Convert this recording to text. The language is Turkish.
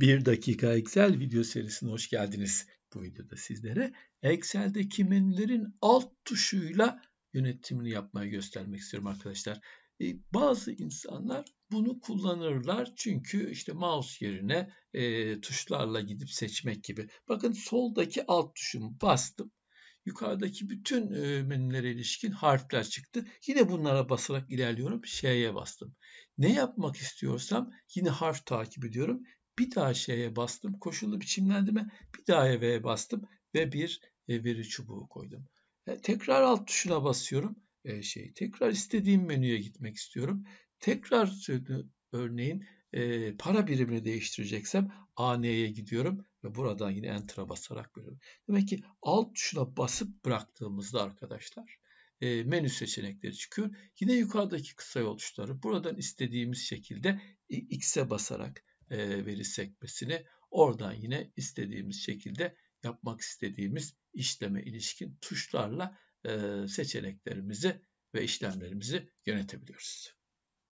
1 dakika Excel video serisine hoş geldiniz. Bu videoda sizlere Excel'deki menülerin alt tuşuyla yönetimini yapmayı göstermek istiyorum arkadaşlar. E, bazı insanlar bunu kullanırlar çünkü işte mouse yerine e, tuşlarla gidip seçmek gibi. Bakın soldaki alt tuşumu bastım. Yukarıdaki bütün e, menülere ilişkin harfler çıktı. Yine bunlara basarak ilerliyorum. Şeye bastım. Ne yapmak istiyorsam yine harf takip ediyorum. Bir daha şeye bastım. Koşullu biçimlendirme. Bir daha V'ye bastım ve bir e, veri çubuğu koydum. E, tekrar alt tuşuna basıyorum. Şey, tekrar istediğim menüye gitmek istiyorum. Tekrar örneğin para birimini değiştireceksem AN'ye gidiyorum ve buradan yine Enter'a basarak görüyorum. Demek ki alt tuşuna basıp bıraktığımızda arkadaşlar menü seçenekleri çıkıyor. Yine yukarıdaki kısa yol tuşları buradan istediğimiz şekilde X'e basarak e, veri sekmesini oradan yine istediğimiz şekilde yapmak istediğimiz işleme ilişkin tuşlarla e, seçeneklerimizi ve işlemlerimizi yönetebiliyoruz.